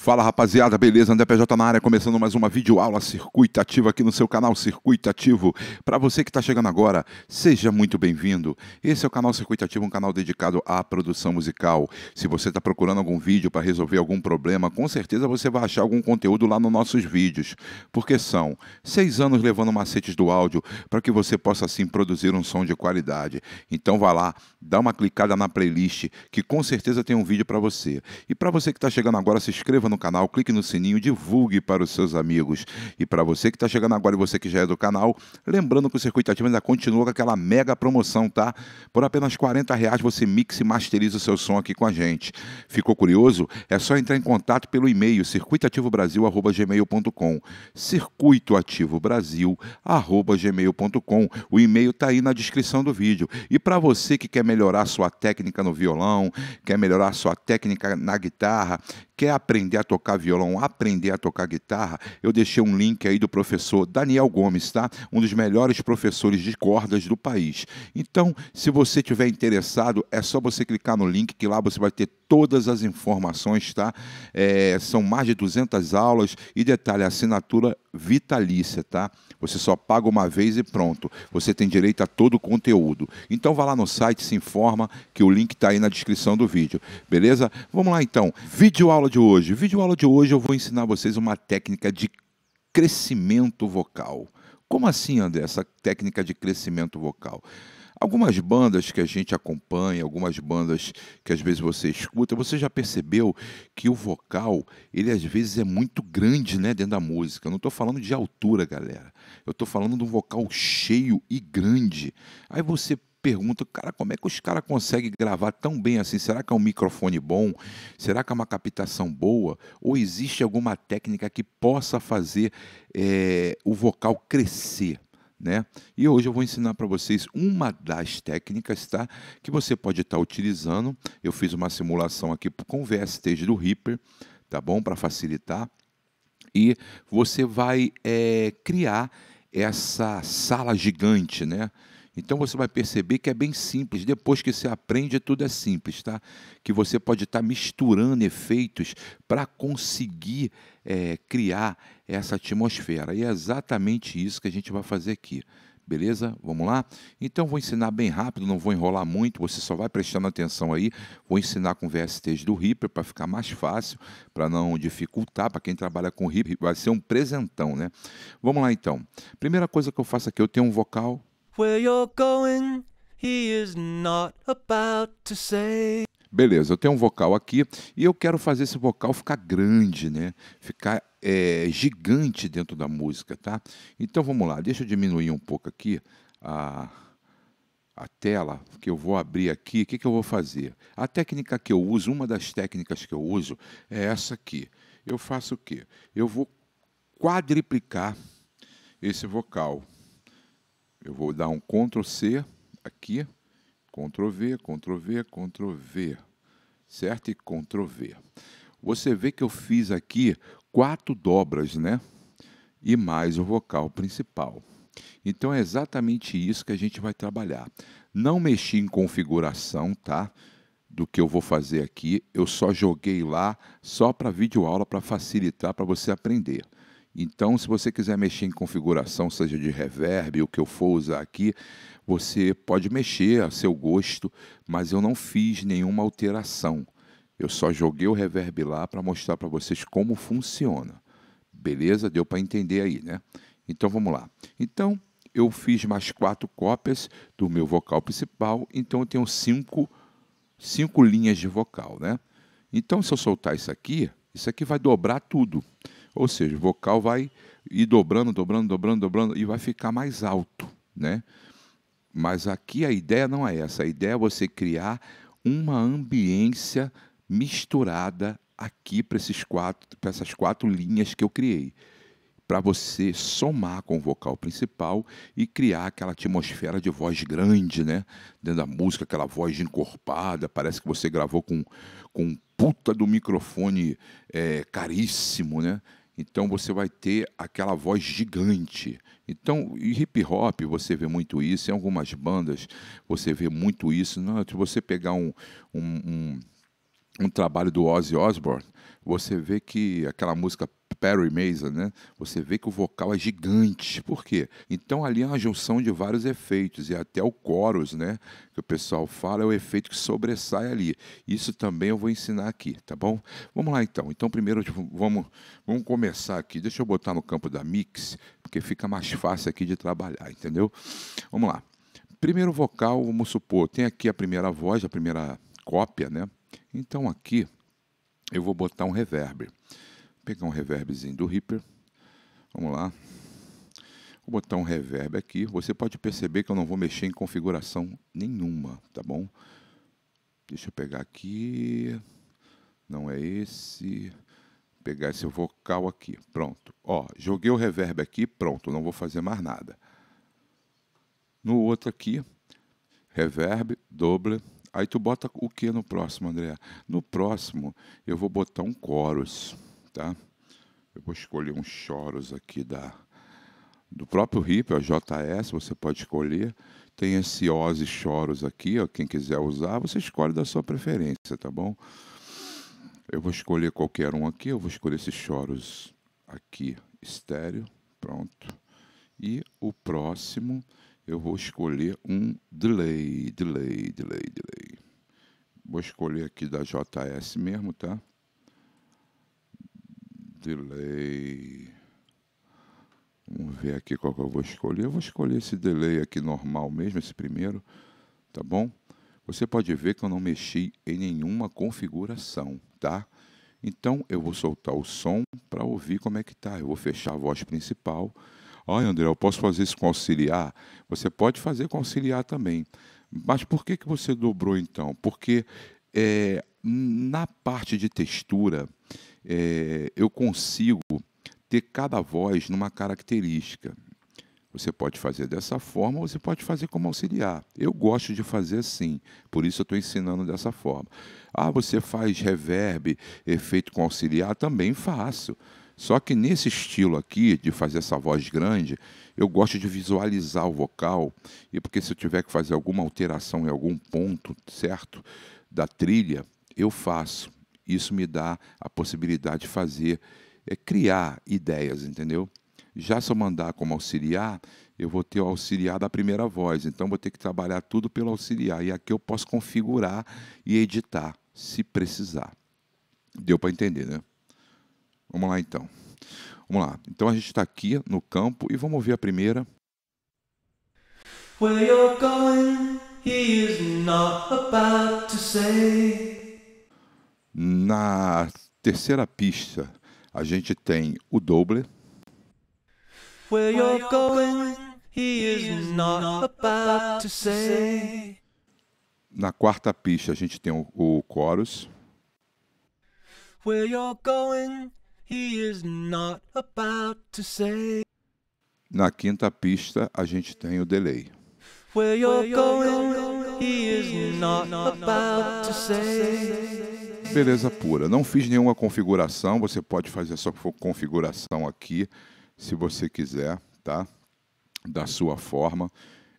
Fala rapaziada, beleza? André PJ na área, começando mais uma videoaula Circuito Ativo aqui no seu canal Circuito Ativo. Para você que está chegando agora, seja muito bem-vindo. Esse é o canal Circuito Ativo, um canal dedicado à produção musical. Se você está procurando algum vídeo para resolver algum problema, com certeza você vai achar algum conteúdo lá nos nossos vídeos, porque são seis anos levando macetes do áudio para que você possa assim produzir um som de qualidade. Então vá lá, dá uma clicada na playlist, que com certeza tem um vídeo para você. E para você que está chegando agora, se inscreva inscreva no canal, clique no sininho, divulgue para os seus amigos. E para você que está chegando agora e você que já é do canal, lembrando que o Circuito Ativo ainda continua com aquela mega promoção, tá? Por apenas 40 reais você mixa e masteriza o seu som aqui com a gente. Ficou curioso? É só entrar em contato pelo e-mail circuitoativobrasil.gmail.com circuitoativobrasil.gmail.com O e-mail está aí na descrição do vídeo. E para você que quer melhorar sua técnica no violão, quer melhorar sua técnica na guitarra, quer aprender a tocar violão, aprender a tocar guitarra, eu deixei um link aí do professor Daniel Gomes, tá? Um dos melhores professores de cordas do país. Então, se você tiver interessado, é só você clicar no link que lá você vai ter todas as informações, tá? É, são mais de 200 aulas e detalhe, assinatura vitalícia, tá? Você só paga uma vez e pronto. Você tem direito a todo o conteúdo. Então vá lá no site, se informa que o link está aí na descrição do vídeo, beleza? Vamos lá então. Vídeo aula de hoje. Vídeo aula de hoje eu vou ensinar vocês uma técnica de crescimento vocal. Como assim, André, essa técnica de crescimento vocal? Algumas bandas que a gente acompanha, algumas bandas que às vezes você escuta, você já percebeu que o vocal, ele às vezes é muito grande, né, dentro da música. Eu não estou falando de altura, galera. Eu estou falando de um vocal cheio e grande. Aí você pergunta, cara, como é que os caras conseguem gravar tão bem assim? Será que é um microfone bom? Será que é uma captação boa? Ou existe alguma técnica que possa fazer é, o vocal crescer? né? E hoje eu vou ensinar para vocês uma das técnicas, tá? Que você pode estar tá utilizando. Eu fiz uma simulação aqui com o VST do Reaper, tá bom? Para facilitar. E você vai é, criar essa sala gigante, né? Então você vai perceber que é bem simples. Depois que você aprende, tudo é simples, tá? Que você pode estar tá misturando efeitos para conseguir é, criar essa atmosfera. E é exatamente isso que a gente vai fazer aqui. Beleza? Vamos lá? Então vou ensinar bem rápido, não vou enrolar muito, você só vai prestando atenção aí. Vou ensinar com VSTs do Reaper para ficar mais fácil, para não dificultar. Para quem trabalha com Reaper, vai ser um presentão, né? Vamos lá então. Primeira coisa que eu faço aqui, eu tenho um vocal Where you're going, he is not about to say. Beleza, eu tenho um vocal aqui e eu quero fazer esse vocal ficar grande, né? Ficar é, gigante dentro da música, tá? Então vamos lá, deixa eu diminuir um pouco aqui a, a tela que eu vou abrir aqui. O que, que eu vou fazer? A técnica que eu uso, uma das técnicas que eu uso é essa aqui. Eu faço o quê? Eu vou quadriplicar esse vocal. Eu vou dar um Ctrl C aqui, Ctrl V, Ctrl V, Ctrl V, certo? E Ctrl V. Você vê que eu fiz aqui quatro dobras, né? E mais o vocal principal. Então é exatamente isso que a gente vai trabalhar. Não mexi em configuração, tá? Do que eu vou fazer aqui, eu só joguei lá só para vídeo aula para facilitar para você aprender. Então, se você quiser mexer em configuração, seja de reverb, o que eu for usar aqui, você pode mexer a seu gosto, mas eu não fiz nenhuma alteração. Eu só joguei o reverb lá para mostrar para vocês como funciona. Beleza? Deu para entender aí, né? Então vamos lá. Então eu fiz mais quatro cópias do meu vocal principal, então eu tenho cinco, cinco linhas de vocal, né? Então se eu soltar isso aqui, isso aqui vai dobrar tudo. Ou seja, o vocal vai ir dobrando, dobrando, dobrando, dobrando e vai ficar mais alto, né? Mas aqui a ideia não é essa. A ideia é você criar uma ambiência misturada aqui para essas quatro linhas que eu criei para você somar com o vocal principal e criar aquela atmosfera de voz grande, né? Dentro da música, aquela voz encorpada, parece que você gravou com, com puta do microfone é, caríssimo, né? Então você vai ter aquela voz gigante. Então, hip hop, você vê muito isso, em algumas bandas você vê muito isso. Não, se você pegar um, um, um, um trabalho do Ozzy Osbourne, você vê que aquela música Perry Mason, né? Você vê que o vocal é gigante. Por quê? Então ali é uma junção de vários efeitos e até o chorus, né? Que o pessoal fala é o efeito que sobressai ali. Isso também eu vou ensinar aqui, tá bom? Vamos lá então. Então primeiro vamos vamos começar aqui. Deixa eu botar no campo da mix, porque fica mais fácil aqui de trabalhar, entendeu? Vamos lá. Primeiro vocal, vamos supor, tem aqui a primeira voz, a primeira cópia, né? Então aqui eu vou botar um reverb pegar um reverbzinho do Reaper. Vamos lá. Vou botar um reverb aqui. Você pode perceber que eu não vou mexer em configuração nenhuma, tá bom? Deixa eu pegar aqui. Não é esse. Vou pegar esse vocal aqui. Pronto. Ó, joguei o reverb aqui, pronto. Não vou fazer mais nada. No outro aqui, reverb, doble. Aí tu bota o que no próximo, André? No próximo, eu vou botar um chorus tá? Eu vou escolher uns choros aqui da do próprio Rip, a JS, você pode escolher. Tem esse Ozzy Choros aqui, ó, quem quiser usar, você escolhe da sua preferência, tá bom? Eu vou escolher qualquer um aqui, eu vou escolher esses Choros aqui, estéreo, pronto. E o próximo, eu vou escolher um delay, delay, delay, delay. Vou escolher aqui da JS mesmo, tá? delay. Vamos ver aqui qual que eu vou escolher. Eu vou escolher esse delay aqui normal mesmo, esse primeiro, tá bom? Você pode ver que eu não mexi em nenhuma configuração, tá? Então eu vou soltar o som para ouvir como é que tá. Eu vou fechar a voz principal. Olha, André, eu posso fazer isso com auxiliar? Você pode fazer com auxiliar também. Mas por que, que você dobrou então? Porque é, na parte de textura, é, eu consigo ter cada voz numa característica. Você pode fazer dessa forma ou você pode fazer como auxiliar. Eu gosto de fazer assim, por isso eu estou ensinando dessa forma. Ah, você faz reverb, efeito com auxiliar? Também faço. Só que nesse estilo aqui, de fazer essa voz grande, eu gosto de visualizar o vocal, e porque se eu tiver que fazer alguma alteração em algum ponto, certo? Da trilha, eu faço. Isso me dá a possibilidade de fazer, é, criar ideias, entendeu? Já se eu mandar como auxiliar, eu vou ter o auxiliar da primeira voz, então vou ter que trabalhar tudo pelo auxiliar. E aqui eu posso configurar e editar, se precisar. Deu para entender, né? Vamos lá então. Vamos lá. Então a gente está aqui no campo e vamos ouvir a primeira. Where you're going, he is not about to say. Na terceira pista, a gente tem o doble. Where you're going, he is not about to say. Na quarta pista, a gente tem o, o chorus. Where you're going, he is not about to say. Na quinta pista, a gente tem o delay. Where you're going, he is not about to say. Beleza pura. Não fiz nenhuma configuração, você pode fazer só que for configuração aqui, se você quiser, tá? Da sua forma.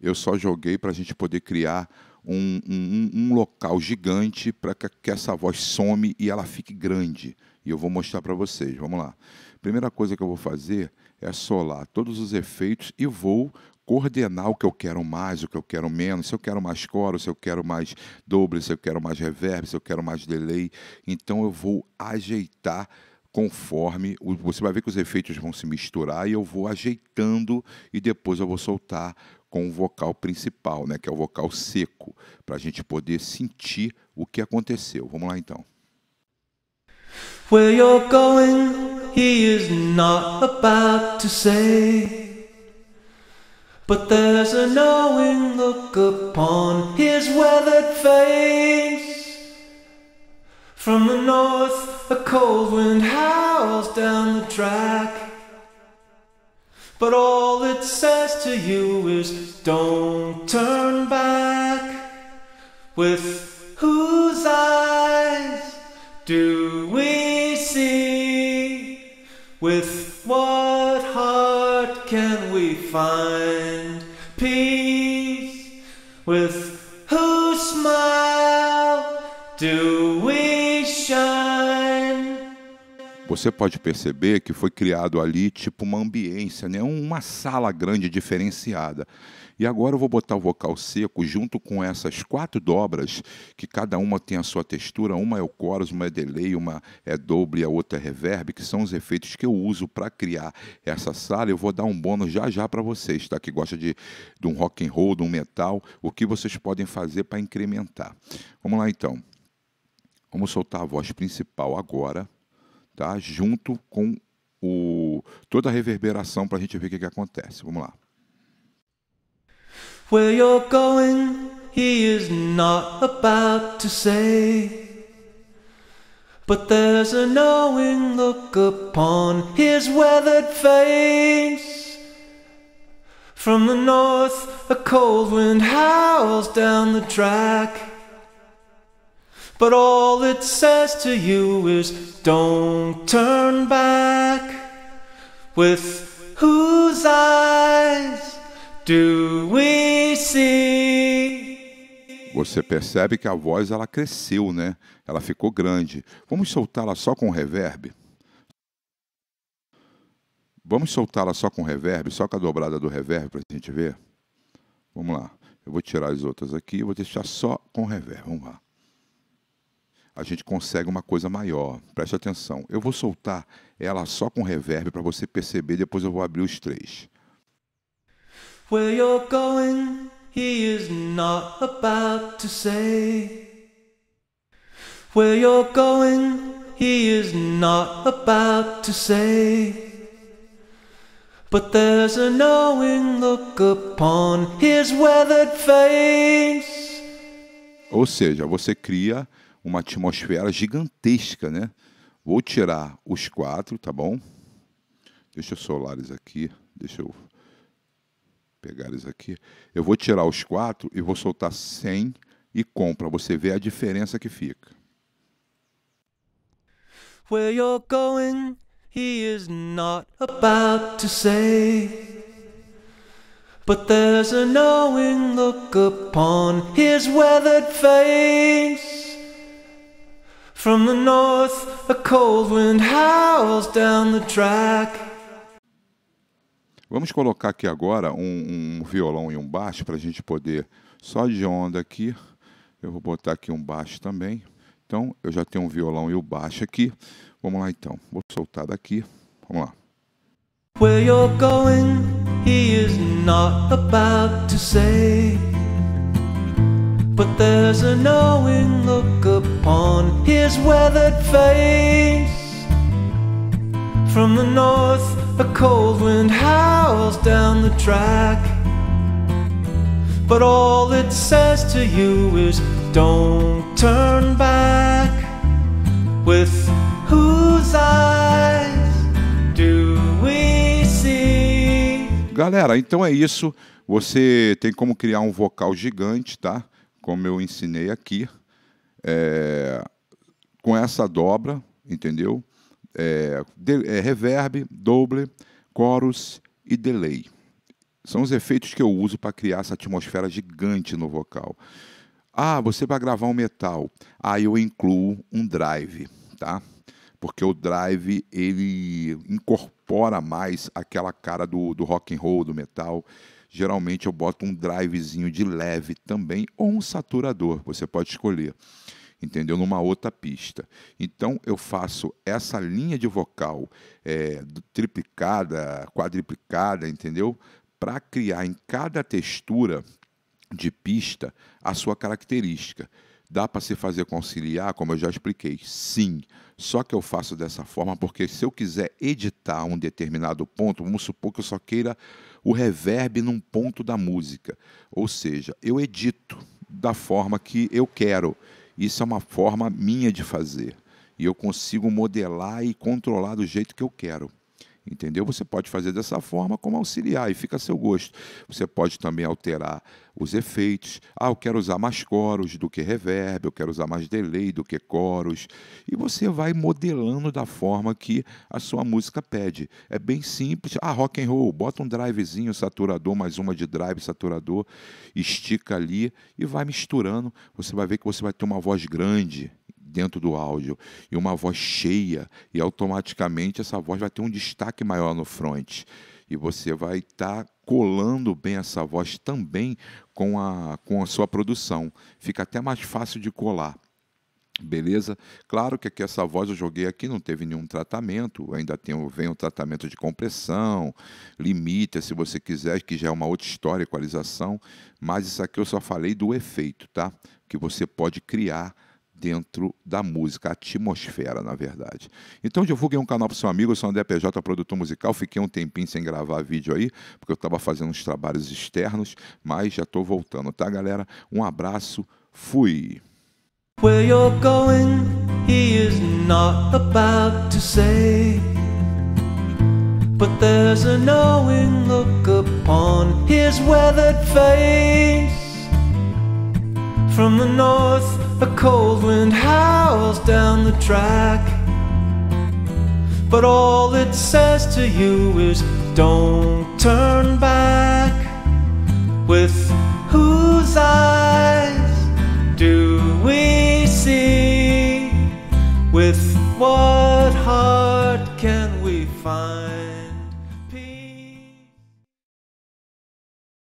Eu só joguei para a gente poder criar um, um, um local gigante para que, que essa voz some e ela fique grande. E eu vou mostrar para vocês. Vamos lá. Primeira coisa que eu vou fazer é solar todos os efeitos e vou coordenar o que eu quero mais, o que eu quero menos, se eu quero mais coro, se eu quero mais doble, se eu quero mais reverb, se eu quero mais delay. Então eu vou ajeitar conforme você vai ver que os efeitos vão se misturar e eu vou ajeitando e depois eu vou soltar com o vocal principal, né, que é o vocal seco, para a gente poder sentir o que aconteceu. Vamos lá então. Where you're going, he is not about to say. But there's a knowing look upon his weathered face. From the north, a cold wind howls down the track. But all it says to you is, don't turn back. With whose eyes do we see? With find peace with você pode perceber que foi criado ali tipo uma ambiência, né? uma sala grande diferenciada. E agora eu vou botar o vocal seco junto com essas quatro dobras, que cada uma tem a sua textura, uma é o chorus, uma é delay, uma é doble, a outra é reverb, que são os efeitos que eu uso para criar essa sala. Eu vou dar um bônus já já para vocês, tá? Que gosta de, de um rock and roll, de um metal, o que vocês podem fazer para incrementar. Vamos lá então. Vamos soltar a voz principal agora tá? junto com o, toda a reverberação para a gente ver o que, que acontece. Vamos lá. Where you're going, he is not about to say. But there's a knowing look upon his weathered face. From the north, a cold wind howls down the track. But all it says to you is don't turn back. With whose eyes do we see? Você percebe que a voz ela cresceu, né? Ela ficou grande. Vamos soltá-la só com reverb? Vamos soltá-la só com reverb, só com a dobrada do reverb para a gente ver? Vamos lá. Eu vou tirar as outras aqui e vou deixar só com reverb. Vamos lá a gente consegue uma coisa maior. Preste atenção. Eu vou soltar ela só com reverb para você perceber, depois eu vou abrir os três. Where you're going, he is not about to say. Where you're going, he is not about to say. But there's a knowing look upon his weathered face. Ou seja, você cria uma atmosfera gigantesca, né? Vou tirar os quatro, tá bom? Deixa eu solares aqui, deixa eu pegar eles aqui. Eu vou tirar os quatro e vou soltar 100 e compra. Você vê a diferença que fica. Where you're going, he is not about to say. But there's a knowing look upon his weathered face. From the north, a cold wind howls down the track. Vamos colocar aqui agora um, um violão e um baixo para a gente poder, só de onda aqui, eu vou botar aqui um baixo também. Então, eu já tenho um violão e o um baixo aqui. Vamos lá então, vou soltar daqui, vamos lá. Where you're going, he is not about to say. But there's a knowing look upon his weathered face. From the north, a cold wind howls down the track. But all it says to you is don't turn back. With whose eyes do we see? Galera, então é isso. Você tem como criar um vocal gigante, tá? como eu ensinei aqui, é, com essa dobra, entendeu? É, de, é, reverb, doble, chorus e delay. São os efeitos que eu uso para criar essa atmosfera gigante no vocal. Ah, você vai gravar um metal. Aí ah, eu incluo um drive, tá? Porque o drive ele incorpora mais aquela cara do, do rock and roll, do metal geralmente eu boto um drivezinho de leve também ou um saturador, você pode escolher. Entendeu? Numa outra pista. Então eu faço essa linha de vocal é, triplicada, quadriplicada, entendeu? Para criar em cada textura de pista a sua característica. Dá para se fazer conciliar, como eu já expliquei? Sim. Só que eu faço dessa forma porque se eu quiser editar um determinado ponto, vamos supor que eu só queira o reverb num ponto da música. Ou seja, eu edito da forma que eu quero. Isso é uma forma minha de fazer. E eu consigo modelar e controlar do jeito que eu quero. Entendeu? Você pode fazer dessa forma como auxiliar e fica a seu gosto. Você pode também alterar os efeitos. Ah, eu quero usar mais coros do que reverb, eu quero usar mais delay do que coros. E você vai modelando da forma que a sua música pede. É bem simples. Ah, rock and roll, bota um drivezinho saturador, mais uma de drive saturador, estica ali e vai misturando. Você vai ver que você vai ter uma voz grande dentro do áudio e uma voz cheia, e automaticamente essa voz vai ter um destaque maior no front. E você vai estar tá colando bem essa voz também com a, com a sua produção. Fica até mais fácil de colar. Beleza? Claro que aqui essa voz eu joguei aqui, não teve nenhum tratamento, ainda tem, vem o um tratamento de compressão, limita se você quiser, que já é uma outra história, equalização, mas isso aqui eu só falei do efeito, tá? Que você pode criar dentro da música, a atmosfera, na verdade. Então divulguei um canal para seu amigo, eu sou André PJ, produtor musical, fiquei um tempinho sem gravar vídeo aí, porque eu estava fazendo uns trabalhos externos, mas já estou voltando, tá galera? Um abraço, fui! Where you're going, he is not about to say But there's a knowing look upon his weathered face From the north A cold wind howls down the track. But all it says to you is don't turn back. With whose eyes do we see? With what?